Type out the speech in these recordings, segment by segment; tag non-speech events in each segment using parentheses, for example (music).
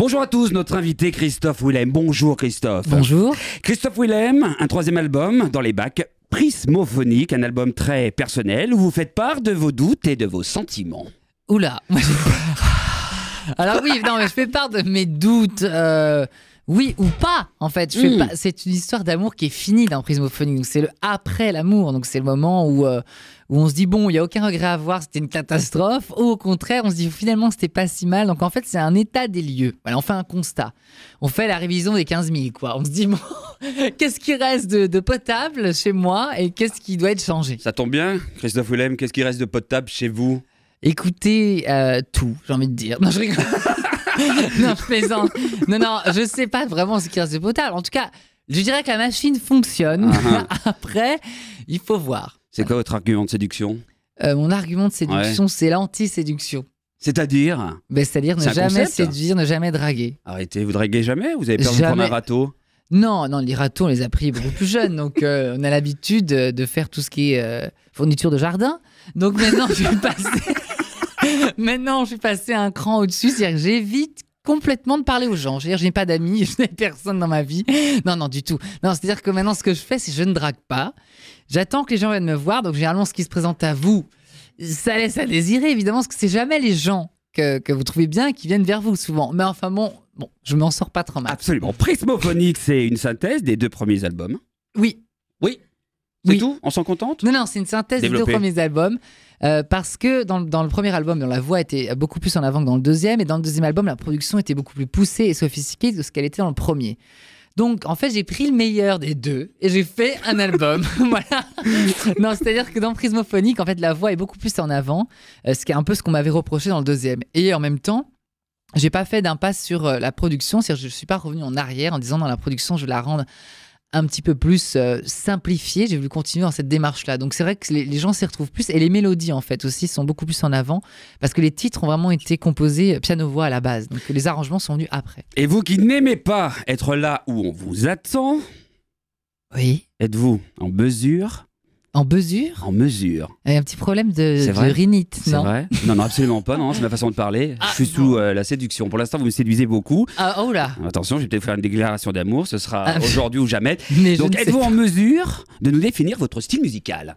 Bonjour à tous, notre invité Christophe Willem. Bonjour Christophe. Bonjour. Christophe Willem, un troisième album dans les bacs. Prismophonique, un album très personnel où vous faites part de vos doutes et de vos sentiments. Oula, Alors oui, non, je fais part de mes doutes. Euh, oui ou pas, en fait. Hmm. C'est une histoire d'amour qui est finie dans Prismophonie. c'est le après l'amour. Donc, c'est le moment où, euh, où on se dit, bon, il n'y a aucun regret à avoir, c'était une catastrophe. Ou au contraire, on se dit, finalement, c'était pas si mal. Donc, en fait, c'est un état des lieux. on fait un constat. On fait la révision des 15 000, quoi. On se dit, (laughs) bon, qu'est-ce qui reste de, potable chez moi et qu'est-ce qui doit être changé Ça tombe bien, Christophe Willem, qu'est-ce qui reste de potable chez vous Écoutez euh, tout, j'ai envie de dire. Non, je rigole. (laughs) non, je Non, non, je sais pas vraiment ce qui reste de potable. En tout cas, je dirais que la machine fonctionne. Ah, ah. (laughs) Après, il faut voir. C'est quoi votre argument de séduction euh, mon argument de séduction, c'est l'anti-séduction. C'est-à-dire Ben, C'est-à-dire ne jamais séduire, ne jamais draguer. Arrêtez, vous draguez jamais Vous avez perdu de un râteau Non, non, les râteaux, on les a pris beaucoup plus jeunes. Donc, euh, on a l'habitude de faire tout ce qui est euh, fourniture de jardin. Donc, maintenant, je vais passer. (laughs) Maintenant, je suis passé un cran au-dessus, c'est-à-dire que j'évite complètement de parler aux gens. Je n'ai pas d'amis, (laughs) je n'ai personne dans ma vie. Non, non, du tout. Non, c'est-à-dire que maintenant, ce que je fais, c'est je ne drague pas. J'attends que les gens viennent me voir. Donc, généralement, ce qui se présente à vous, ça laisse à désirer, évidemment, parce que c'est jamais les gens que, vous trouvez bien qui viennent vers vous, souvent. Mais enfin, bon, bon je m'en sors pas trop mal. Absolument. Prismophonique, c'est une synthèse des deux premiers albums. Oui. Oui, c'est tout On s'en contente Non, non, c'est une synthèse des deux premiers albums. Euh, parce que dans, dans, le premier album, la voix était beaucoup plus en avant que dans le deuxième. Et dans le deuxième album, la production était beaucoup plus poussée et sophistiquée que ce qu'elle était dans le premier. Donc, en fait, j'ai pris le meilleur des deux et j'ai fait un album. (laughs) voilà. Non, c'est-à-dire que dans Prismophonique, en fait, la voix est beaucoup plus en avant, euh, ce qui est un peu ce qu'on m'avait reproché dans le deuxième. Et en même temps, j'ai pas fait d'impasse sur euh, la production, c'est-à-dire je suis pas revenu en arrière en disant dans la production, je vais la rendre un petit peu plus euh, simplifié. J'ai voulu continuer dans cette démarche-là. Donc c'est vrai que les, gens s'y retrouvent plus et les mélodies en fait aussi sont beaucoup plus en avant parce que les titres ont vraiment été composés euh, piano-voix à la base. Donc les arrangements sont venus après. Et vous qui n'aimez pas être là où on vous attend, oui. êtes-vous en mesure en mesure En mesure. Et un petit problème de, rhinite, non vrai Non, non, absolument pas. Non, c'est ma façon de parler. Ah, je suis sous euh, la séduction. Pour l'instant, vous me séduisez beaucoup. Ah, oh là Attention, je vais peut-être faire une déclaration d'amour. Ce sera ah, aujourd'hui ou jamais. (laughs) Donc, êtes-vous en mesure de nous définir votre style musical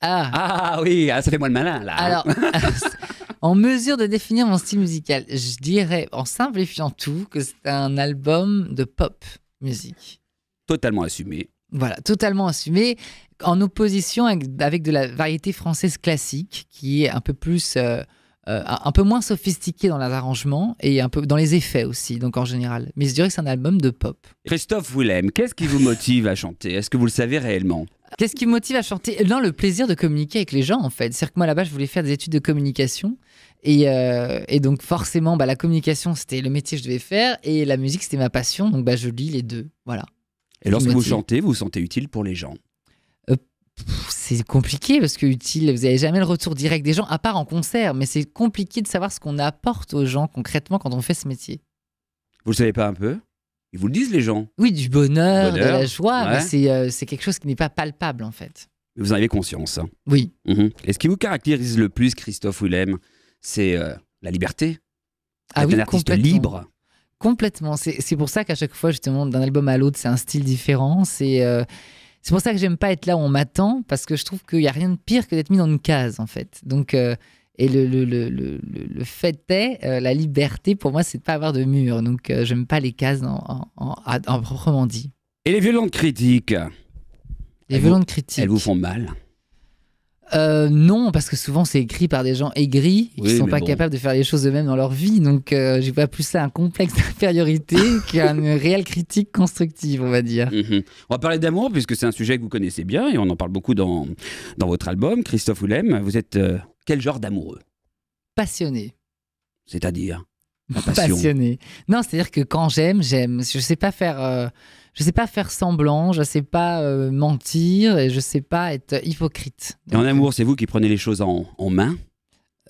ah. ah oui, ah, ça fait moins le malin là. Alors, (laughs) (laughs) en mesure de définir mon style musical, je dirais en simplifiant tout que c'est un album de pop musique. Totalement assumé. Voilà, totalement assumé, en opposition avec, de la variété française classique, qui est un peu plus, euh, euh, un peu moins sophistiquée dans les arrangements et un peu dans les effets aussi, donc en général. Mais je dirais que c'est un album de pop. Christophe Willem, qu'est-ce qui vous motive à chanter Est-ce que vous le savez réellement Qu'est-ce qui me motive à chanter Non, eh le plaisir de communiquer avec les gens, en fait. C'est-à-dire que moi, là-bas, je voulais faire des études de communication. Euh, et, donc, forcément, bah, la communication, c'était le métier que je devais faire. Et la musique, c'était ma passion. Donc, bah, je lis les deux. Voilà. Et lorsque vous chantez, vous vous sentez utile pour les gens euh, c'est compliqué parce que utile, vous n'avez jamais le retour direct des gens, à part en concert, mais c'est compliqué de savoir ce qu'on apporte aux gens concrètement quand on fait ce métier. Vous le savez pas un peu Ils vous le disent les gens Oui, du bonheur, de la joie, mais euh, c'est, quelque chose qui n'est pas palpable en fait. Vous en avez conscience hein. Oui. Mhm. Et ce qui vous caractérise le plus, Christophe Willem, c'est euh, la liberté. la ah artiste libre. Complètement. C'est pour ça qu'à chaque fois, je te justement, d'un album à l'autre, c'est un style différent. C'est euh, c'est pour ça que j'aime pas être là où on m'attend, parce que je trouve qu'il n'y a rien de pire que d'être mis dans une case, en fait. Donc, euh, et le, fait est, euh, la liberté, pour moi, c'est de pas avoir de mur. Donc, j'aime pas les cases en, en, proprement dit. Et les violentes critiques Les violentes critiques. Elles vous font mal euh, non, parce que souvent c'est écrit par des gens aigris qui ne sont pas capables de faire les choses eux-mêmes dans leur vie. Donc euh, je j'ai pas plus ça un complexe (laughs) d'infériorité qu'une réelle critique constructive, on va dire. Mhm. On va parler d'amour puisque c'est un sujet que vous connaissez bien et on en parle beaucoup dans, dans votre album. Christophe Oulem, vous êtes euh, quel genre d'amoureux Passionné. C'est-à-dire (laughs) Passionné. Non, c'est-à-dire que quand j'aime, j'aime. Je ne sais pas faire je sais pas faire semblant, je sais pas euh, mentir et je sais pas être hypocrite. et en amour, euh, c'est vous qui prenez les choses en, main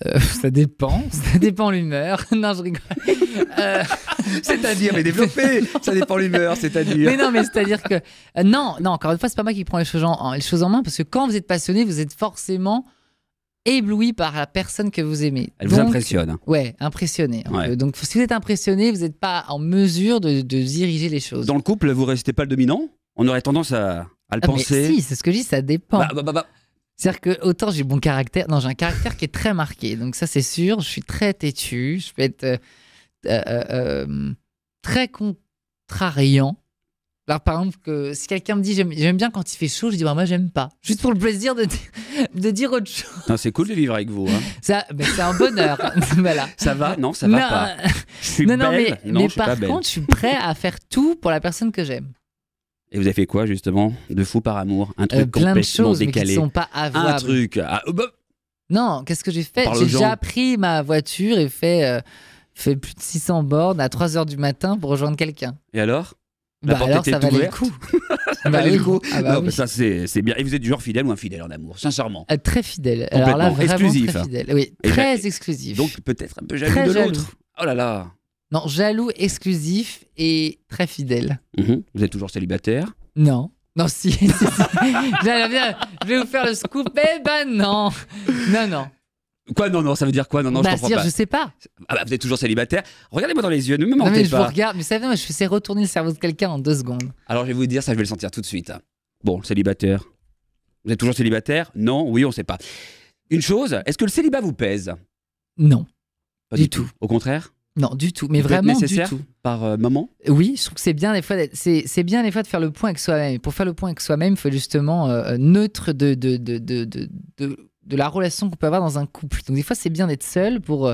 euh, ça dépend, (laughs) ça dépend l'humeur. (laughs) non, je rigole. (laughs) C'est-à-dire, mais développer, ça dépend l'humeur, c'est-à-dire. Mais non, mais c'est-à-dire que. non, non, encore une fois, c'est pas moi qui prends les choses, en, les choses en main, parce que quand vous êtes passionné, vous êtes forcément ébloui par la personne que vous aimez. Elle vous impressionne. Ouais, impressionné. Hein. Donc si vous êtes impressionné, vous n'êtes pas en mesure de, diriger les choses. Dans le couple, vous restez pas le dominant On aurait tendance à, le ah, penser. Mais si, c'est ce que je dis, ça dépend. Bah, bah, bah, c'est-à-dire que autant j'ai bon caractère, non, j'ai un caractère qui est très marqué, donc ça c'est sûr, je suis très têtu, je peux être euh, euh, euh, très contrariant alors, par exemple, que si quelqu'un me dit j'aime bien quand il fait chaud, je dis bah, moi j'aime pas. Juste pour le plaisir de, (laughs) de dire autre chose. C'est cool de vivre avec vous. Hein. Ça, ben, c'est un bonheur. (laughs) (laughs) voilà. Ça va Non, ça va pas. Je suis non, Mais, par contre, je suis prêt à faire tout pour la personne que j'aime. Et vous avez fait quoi justement de fou par amour Un truc euh, plein complètement de choses, décalé. Mais qui sont pas avouables. Un truc. Ah, oh, bah. Non, qu'est-ce que j'ai fait J'ai déjà pris ma voiture et fait, euh, fait plus de 600 bornes à 3 h du matin pour rejoindre quelqu'un. Et alors la bah porte alors, était ça valait le coup. (laughs) ça valait le coup. Ah bah non, ça, c'est bien. Et vous êtes du genre fidèle ou infidèle en amour, sincèrement ah, Très fidèle. Alors là, vraiment exclusif. Très hein. fidèle. Oui, très exclusif. Donc peut-être un peu jaloux très de l'autre. Oh là là. Non, jaloux, exclusif et très fidèle. Mhm. Vous êtes toujours célibataire Non. Non, si. (laughs) si, si. bien, je vais vous faire le scoop. Eh ben non. Non, non. Quoi Non, non, ça veut dire quoi Non, non, bah, je comprends dire, pas. je sais pas. Ah bah, vous êtes toujours célibataire. Regardez-moi dans les yeux, ne me mentez pas mais je Vous regarde, mais vous savez, moi, je sais retourner le cerveau de quelqu'un en deux secondes. Alors, je vais vous dire, ça, je vais le sentir tout de suite. Bon, célibataire. Vous êtes toujours célibataire Non, oui, on sait pas. Une chose, est-ce que le célibat vous pèse Non. Pas du, tout. Au contraire non, du tout, mais vraiment nécessaire du tout. Par euh, moment Oui, je trouve que c'est bien des fois. C'est bien des fois de faire le point avec soi-même. Pour faire le point avec soi-même, il faut justement euh, neutre de, de de la relation qu'on peut avoir dans un couple. Donc des fois, c'est bien d'être seul pour, euh,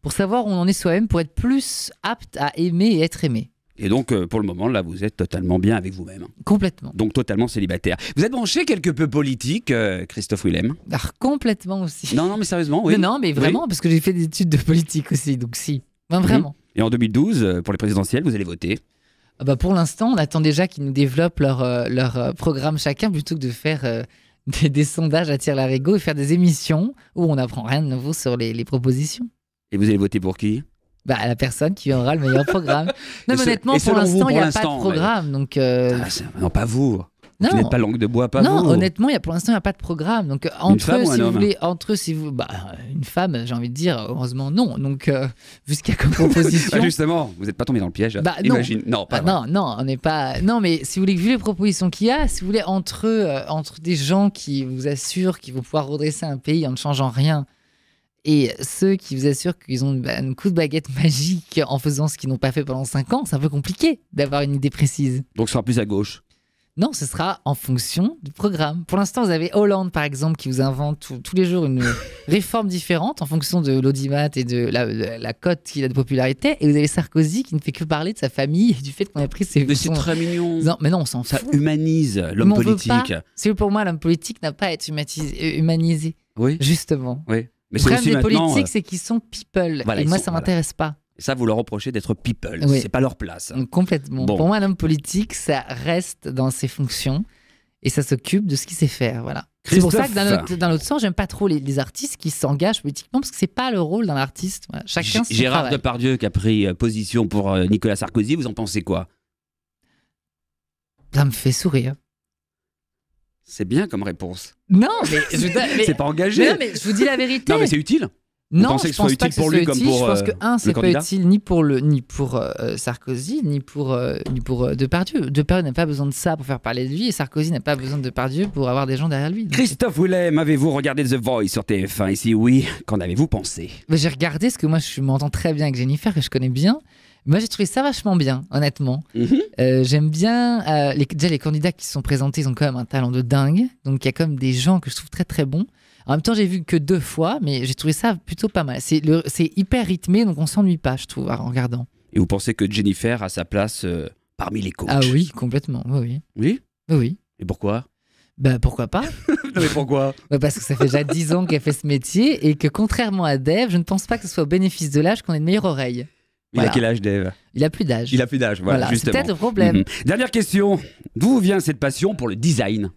pour savoir où on en est soi-même, pour être plus apte à aimer et être aimé. Et donc, euh, pour le moment, là, vous êtes totalement bien avec vous-même. Complètement. Donc, totalement célibataire. Vous êtes branché quelque peu politique, euh, Christophe Willem Alors, complètement aussi. Non, non, mais sérieusement, oui. Non, mais vraiment, parce que j'ai fait des études de politique aussi, donc si. Mhm. vraiment. Et en 2012, pour les présidentielles, vous allez voter ah bah Pour l'instant, on attend déjà qu'ils nous développent leur, leur programme chacun plutôt que de faire des, sondages à la rigo et faire des émissions où on n'apprend rien de nouveau sur les, propositions. Et vous allez voter pour qui bah, la personne qui aura le meilleur programme. (laughs) Non, mais honnêtement, pour l'instant, il n'y a pas de programme. Donc, euh, ah, non, pas vous. Non, vous n'êtes pas langue de bois, pas Non, honnêtement, il y a, pour l'instant, il n'y a pas de programme. Donc, entre eux, si vous voulez, entre eux, si vous. Bah, une femme, j'ai envie de dire, heureusement, non. Donc, euh, vu ce qu'il y a comme (laughs) ah, proposition. justement, vous n'êtes pas tombé dans le piège. Bah, imagine. Non, pas ah, non, non, on n'est pas. Non, mais si vous voulez, vu les propositions qu'il y a, si vous voulez, entre euh, entre des gens qui vous assurent qu'ils vont pouvoir redresser un pays en ne changeant rien, et ceux qui vous assurent qu'ils ont bah, un coup de baguette magique en faisant ce qu'ils n'ont pas fait pendant 5 ans, c'est un peu compliqué d'avoir une idée précise. Donc, ce sera plus à gauche non, ce sera en fonction du programme. Pour l'instant, vous avez Hollande, par exemple, qui vous invente tous les jours une (laughs) réforme différente en fonction de l'audimat et de la, cote qu'il a de popularité. Et vous avez Sarkozy qui ne fait que parler de sa famille et du fait qu'on a pris ses... Mais c'est très mignon. Non, mais non, on s'en fout. Ça humanise l'homme politique. C'est pour moi, l'homme politique n'a pas à être euh, humanisé. Oui. Justement. Oui. Mais le problème des politiques, euh, c'est qu'ils sont people. et moi, ça ne m'intéresse pas. Et ça, vous leur reprochez d'être people. C'est pas leur place. Hein. Complètement. Pour moi, un homme politique, ça reste dans ses fonctions et ça s'occupe de ce qu'il sait faire. Voilà. C'est pour ça que dans l'autre sens, j'aime pas trop les, artistes qui s'engagent politiquement parce que c'est pas le rôle d'un artiste. Chacun Gérard Depardieu qui a pris euh, position pour euh, Nicolas Sarkozy, vous en pensez quoi Ça me fait sourire. C'est bien comme réponse. Non, mais, (laughs) c'est pas engagé. non, mais je vous dis la vérité. Non, mais c'est utile. Non, je pense pas que ce utile. je pense euh, que un, c'est pas utile ni pour le ni pour euh, Sarkozy ni pour euh, ni pour Depardieu. Depardieu n'a pas besoin de ça pour faire parler de lui et Sarkozy n'a pas besoin de Depardieu pour avoir des gens derrière lui. Christophe Willem, avez-vous regardé The Voice sur TF1 Et si oui, qu'en avez-vous pensé J'ai regardé parce que moi je m'entends très bien avec Jennifer que je connais bien moi, j'ai trouvé ça vachement bien, honnêtement. Mhm. Euh, j'aime bien. Euh, les, déjà, les candidats qui se sont présentés, ils ont quand même un talent de dingue. Donc, il y a quand des gens que je trouve très, très bons. En même temps, j'ai vu que deux fois, mais j'ai trouvé ça plutôt pas mal. C'est hyper rythmé, donc on s'ennuie pas, je trouve, en regardant. Et vous pensez que Jennifer a sa place euh, parmi les coachs Ah oui, complètement. Oui. Oui. Oui. Et pourquoi bah pourquoi pas (laughs) mais pourquoi Parce que ça fait déjà 10 ans qu'elle fait ce métier et que contrairement à Dave je ne pense pas que ce soit au bénéfice de l'âge qu'on ait une meilleure oreille. Il a quel âge, Dave Il a plus d'âge. Il a plus d'âge, voilà. voilà c'est peut-être le problème. Mhm. Dernière question. D'où vient cette passion pour le design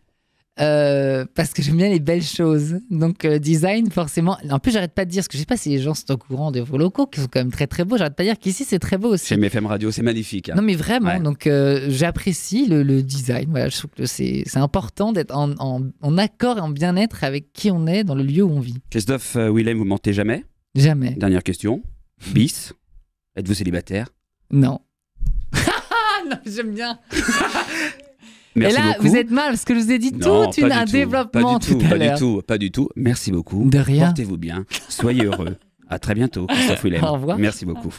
euh, parce que j'aime bien les belles choses. Donc, euh, design, forcément. En plus, j'arrête pas de dire, parce que je sais pas si les gens sont au courant de vos locaux, qui sont quand même très très beaux. J'arrête pas de dire qu'ici, c'est très beau aussi. Chez MFM Radio, c'est magnifique. Hein. Non, mais vraiment. Donc, euh, j'apprécie le, design. Voilà, je trouve que c'est important d'être en, en, accord et en bien-être avec qui on est dans le lieu où on vit. Christophe Willem, vous mentez jamais Jamais. Dernière question. Bis Êtes-vous célibataire Non. (laughs) non, j'aime bien. (laughs) Merci Et là, vous êtes mal, parce que je vous ai dit tout, une, un développement pas du tout, Pas du tout, pas du tout. Merci beaucoup. De Portez-vous bien. Soyez heureux. à très bientôt, (laughs) Au revoir. Merci beaucoup.